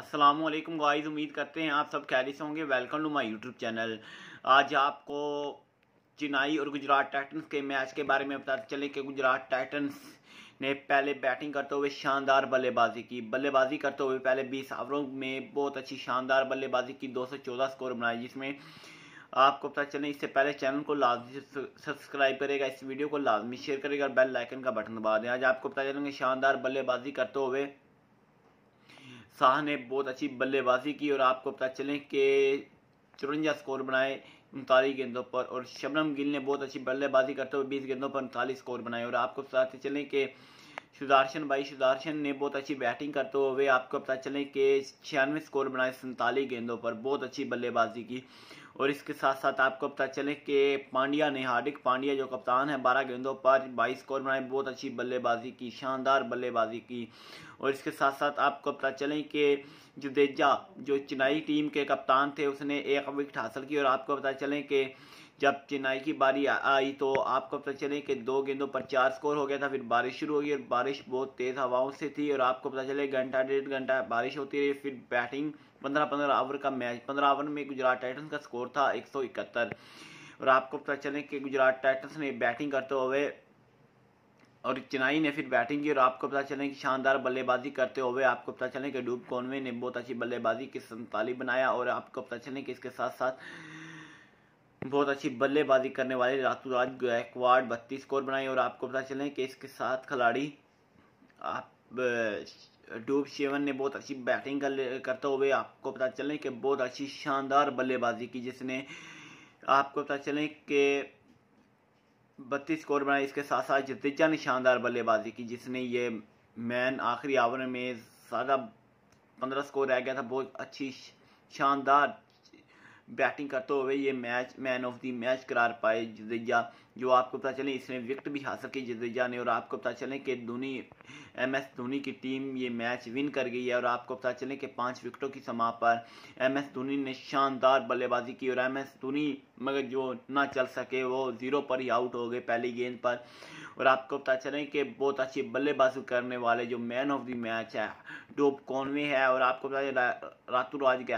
Aslam guys उम्मीद करते हैं आप सब खैरी से होंगे welcome to my YouTube channel आज आपको चेन्नई और गुजरात टाइटन्स के मैच के बारे में बताते चले कि गुजरात टाइटन्स ने पहले बैटिंग करते हुए शानदार बल्लेबाजी की बल्लेबाजी करते हुए पहले 20 ओवरों में बहुत अच्छी शानदार बल्लेबाजी की 214 स्कोर बनाई जिसमें आपको पता चले इससे पहले चैनल को लाजमी सब्सक्राइब करेगा इस वीडियो को लाजमी शेयर करेगा और बेल लाइकन का बटन दबा दें आज आपको पता चलेंगे शानदार बल्लेबाजी करते हुए शाह ने बहुत अच्छी बल्लेबाजी की और आपको पता चले कि चुरुंजा स्कोर बनाए उनतालीस गेंदों पर और शबनम गिल ने बहुत अच्छी बल्लेबाजी करते हुए बीस गेंदों पर उनतालीस स्कोर बनाए और आपको पता चलें कि सुदर्शन भाई सुदर्शन ने बहुत अच्छी बैटिंग करते हुए आपको पता चलें कि छियानवे स्कोर बनाए सैंतालीस गेंदों पर बहुत अच्छी बल्लेबाजी की और इसके साथ साथ आपको पता चले कि पांड्या ने हार्दिक पांड्या जो कप्तान है बारह गेंदों पर बाईस स्कोर बनाए बहुत अच्छी बल्लेबाजी की शानदार बल्लेबाजी की और इसके साथ साथ आपको पता चले कि जुदेजा जो चेन्नई टीम के कप्तान थे उसने एक विकेट हासिल की और आपको पता चले कि जब चेन्नई की बारी आई तो आपको पता चले कि दो गेंदों पर चार स्कोर हो गया था फिर बारिश शुरू हो गई और बारिश बहुत तेज़ हवाओं से थी और आपको पता चले घंटा डेढ़ घंटा बारिश होती रही फिर बैटिंग पंद्रह पंद्रह ओवर का मैच पंद्रह ओवर में गुजरात टाइटन्स का स्कोर था एक सौ इकहत्तर और आपको पता चले कि गुजरात टाइटन्स ने बैटिंग करते हुए और चेन्नई ने फिर बैटिंग की और आपको पता चले कि शानदार बल्लेबाजी करते हुए आपको पता चले कि डूब कॉनवे ने बहुत अच्छी बल्लेबाजी की संताली बनाया और आपको पता चले कि इसके साथ साथ बहुत अच्छी बल्लेबाजी करने वाले रातुराज गायकवाड़ बत्तीस स्कोर बनाए और आपको पता चले कि इसके साथ खिलाड़ी आप डूब शेवन ने बहुत अच्छी बैटिंग कर करते हुए आपको पता चले कि बहुत अच्छी शानदार बल्लेबाजी की जिसने आपको पता चले कि बत्तीस स्कोर बनाए इसके साथ साथ जदेजा ने शानदार बल्लेबाजी की जिसने ये मैन आखिरी आवर में ज़्यादा पंद्रह स्कोर रह गया था बहुत अच्छी शानदार बैटिंग करते हुए ये match man of the match करार पाए जजैया जो आपको पता चले इसने विकेट भी हासिल की जजैया ने और आपको पता चले कि धोनी एम एस धोनी की टीम ये मैच विन कर गई है और आपको पता चले कि पांच विकेटों की समाप्त पर एम एस धोनी ने शानदार बल्लेबाजी की और एम एस धोनी मगर जो ना चल सके वो ज़ीरो पर ही आउट हो गए पहली गेंद पर और आपको पता चले कि बहुत अच्छी बल्लेबाजी करने वाले जो मैन ऑफ द मैच है डोप कॉनवे है और आपको पता चले रातू राज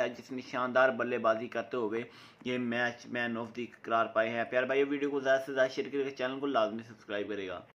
है जिसने शानदार बल्लेबाजी बल्लेबाजी करते हुए ये मैच मैन ऑफ द करार पाए हैं प्यार भाई वीडियो को ज़्यादा से ज़्यादा शेयर करेगा चैनल को लाजमी सब्सक्राइब करेगा